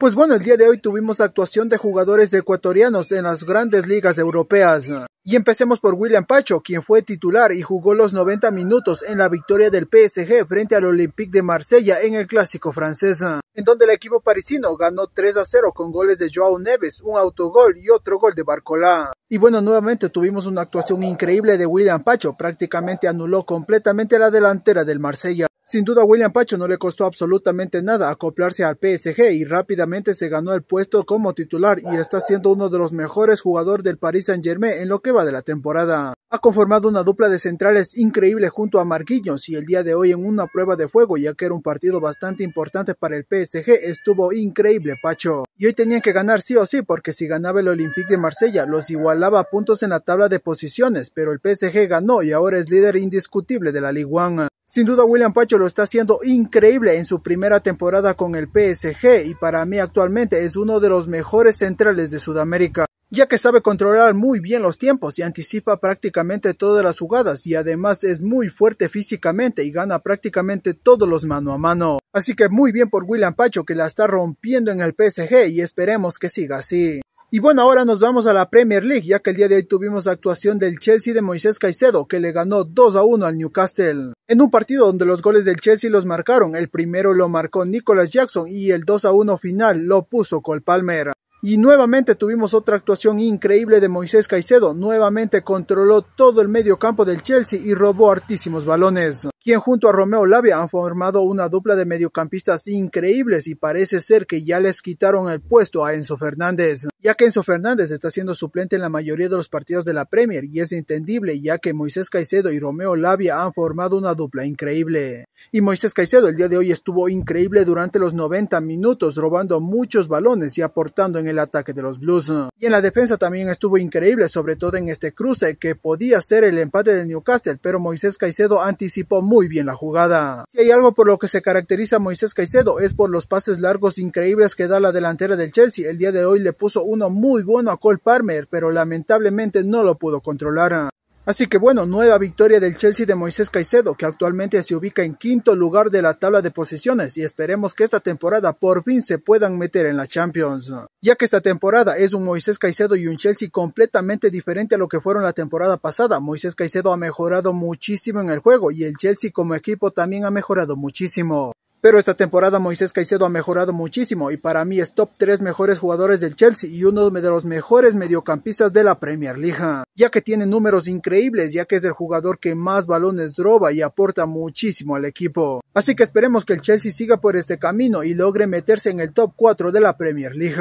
Pues bueno, el día de hoy tuvimos actuación de jugadores ecuatorianos en las grandes ligas europeas. Y empecemos por William Pacho, quien fue titular y jugó los 90 minutos en la victoria del PSG frente al Olympique de Marsella en el Clásico francés, en donde el equipo parisino ganó 3 a 0 con goles de Joao Neves, un autogol y otro gol de Barcolá. Y bueno, nuevamente tuvimos una actuación increíble de William Pacho, prácticamente anuló completamente la delantera del Marsella. Sin duda, William Pacho no le costó absolutamente nada acoplarse al PSG y rápidamente se ganó el puesto como titular y está siendo uno de los mejores jugadores del Paris Saint-Germain en lo que va de la temporada. Ha conformado una dupla de centrales increíble junto a Marquinhos y el día de hoy en una prueba de fuego, ya que era un partido bastante importante para el PSG, estuvo increíble Pacho. Y hoy tenían que ganar sí o sí, porque si ganaba el Olympique de Marsella, los igualaba a puntos en la tabla de posiciones, pero el PSG ganó y ahora es líder indiscutible de la Ligue 1. Sin duda William Pacho lo está haciendo increíble en su primera temporada con el PSG y para mí actualmente es uno de los mejores centrales de Sudamérica, ya que sabe controlar muy bien los tiempos y anticipa prácticamente todas las jugadas y además es muy fuerte físicamente y gana prácticamente todos los mano a mano. Así que muy bien por William Pacho que la está rompiendo en el PSG y esperemos que siga así. Y bueno, ahora nos vamos a la Premier League, ya que el día de hoy tuvimos actuación del Chelsea de Moisés Caicedo, que le ganó 2 a 1 al Newcastle. En un partido donde los goles del Chelsea los marcaron, el primero lo marcó Nicolas Jackson y el 2 a 1 final lo puso Col Palmer. Y nuevamente tuvimos otra actuación increíble de Moisés Caicedo, nuevamente controló todo el medio campo del Chelsea y robó hartísimos balones junto a Romeo Lavia han formado una dupla de mediocampistas increíbles y parece ser que ya les quitaron el puesto a Enzo Fernández, ya que Enzo Fernández está siendo suplente en la mayoría de los partidos de la Premier y es entendible ya que Moisés Caicedo y Romeo Lavia han formado una dupla increíble. Y Moisés Caicedo el día de hoy estuvo increíble durante los 90 minutos robando muchos balones y aportando en el ataque de los Blues. Y en la defensa también estuvo increíble, sobre todo en este cruce que podía ser el empate de Newcastle, pero Moisés Caicedo anticipó mucho muy bien la jugada. Si hay algo por lo que se caracteriza Moisés Caicedo es por los pases largos increíbles que da la delantera del Chelsea. El día de hoy le puso uno muy bueno a Cole Palmer, pero lamentablemente no lo pudo controlar. Así que bueno, nueva victoria del Chelsea de Moisés Caicedo, que actualmente se ubica en quinto lugar de la tabla de posiciones y esperemos que esta temporada por fin se puedan meter en la Champions. Ya que esta temporada es un Moisés Caicedo y un Chelsea completamente diferente a lo que fueron la temporada pasada. Moisés Caicedo ha mejorado muchísimo en el juego y el Chelsea como equipo también ha mejorado muchísimo. Pero esta temporada Moisés Caicedo ha mejorado muchísimo y para mí es top 3 mejores jugadores del Chelsea y uno de los mejores mediocampistas de la Premier League, ya que tiene números increíbles, ya que es el jugador que más balones roba y aporta muchísimo al equipo. Así que esperemos que el Chelsea siga por este camino y logre meterse en el top 4 de la Premier League.